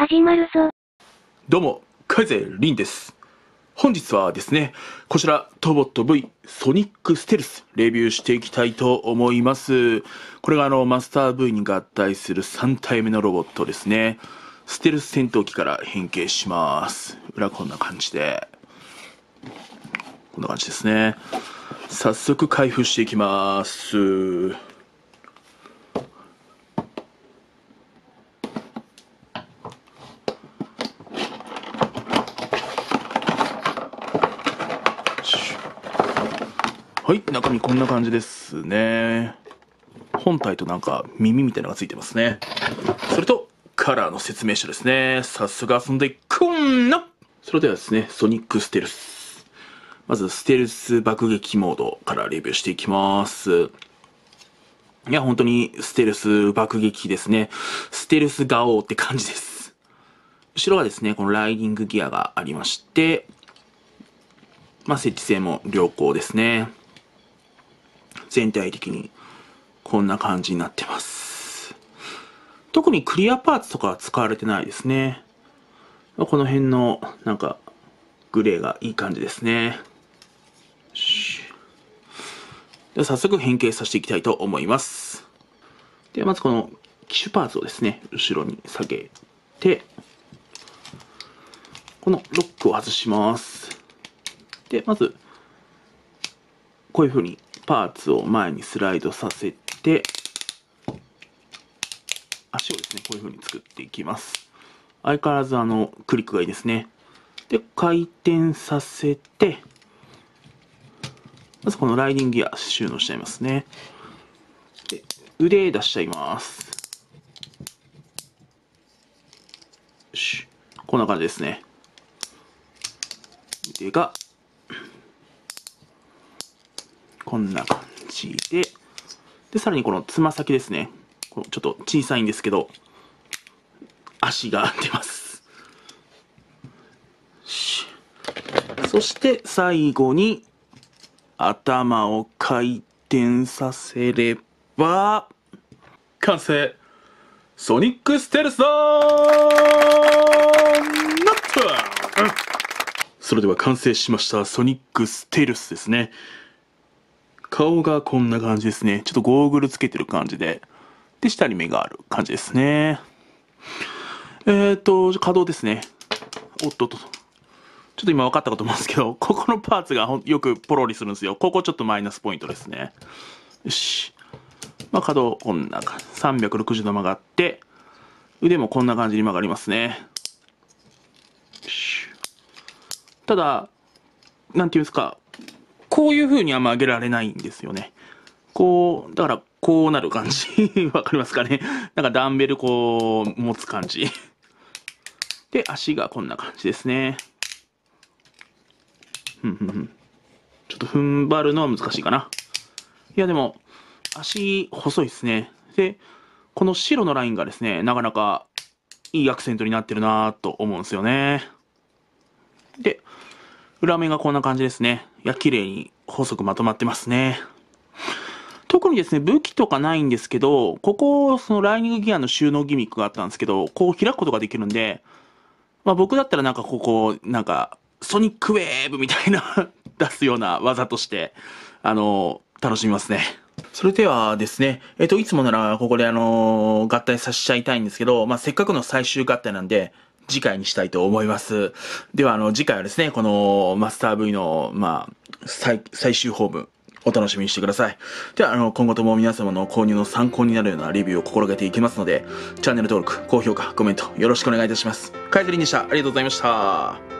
始まるぞ。どうも、カイゼリンです。本日はですね、こちら、トボット V ソニックステルスレビューしていきたいと思います。これがあの、マスター V に合体する3体目のロボットですね。ステルス戦闘機から変形します。裏こんな感じで。こんな感じですね。早速開封していきます。はい中身こんな感じですね本体となんか耳みたいなのがついてますねそれとカラーの説明書ですね早速遊んでいこんなそれではですねソニックステルスまずステルス爆撃モードからレビューしていきますいや、本当にステルス爆撃ですね。ステルスガオーって感じです。後ろはですね、このライディングギアがありまして、まあ、設置性も良好ですね。全体的にこんな感じになってます。特にクリアパーツとかは使われてないですね。この辺のなんかグレーがいい感じですね。では早速変形させていきたいと思います。ではまずこの機種パーツをですね、後ろに下げて、このロックを外します。で、まず、こういうふうにパーツを前にスライドさせて、足をですね、こういう風に作っていきます。相変わらずあの、クリックがいいですね。で、回転させて、まずこのライディングギア収納しちゃいますね。で、腕出しちゃいます。よし。こんな感じですね。腕がこんな感じで、で、さらにこのつま先ですね。このちょっと小さいんですけど、足が出ます。そして最後に頭を回転させれば、完成ソニックステルスだそれでは完成しましたソニックステルスですね。顔がこんな感じですね。ちょっとゴーグルつけてる感じで。で、下に目がある感じですね。えっ、ー、と、稼働ですね。おっとっと。ちょっと今分かったかと思うんですけど、ここのパーツがよくポロリするんですよ。ここちょっとマイナスポイントですね。よし。まあ、可動こんな感じ。360度曲がって、腕もこんな感じに曲がりますね。ただ、なんていうんですか、こういう風にあんま上げられないんですよね。こう、だから、こうなる感じ。わかりますかねなんかダンベルこう、持つ感じ。で、足がこんな感じですね。ふんふんふん。ちょっと踏ん張るのは難しいかな。いや、でも、足、細いですね。で、この白のラインがですね、なかなかいいアクセントになってるなと思うんですよね。裏面がこんな感じですね。いや、綺麗に細くまとまってますね。特にですね、武器とかないんですけど、ここ、そのライニングギアの収納ギミックがあったんですけど、こう開くことができるんで、まあ僕だったらなんかここ、なんか、ソニックウェーブみたいな 出すような技として、あの、楽しみますね。それではですね、えっ、と、いつもならここであの合体させちゃいたいんですけど、まあせっかくの最終合体なんで、次回にしたいと思います。では、あの、次回はですね、このマスター V の、まあ、最、最終ホーム、お楽しみにしてください。では、あの、今後とも皆様の購入の参考になるようなレビューを心がけていきますので、チャンネル登録、高評価、コメント、よろしくお願いいたします。カイトリンでした。ありがとうございました。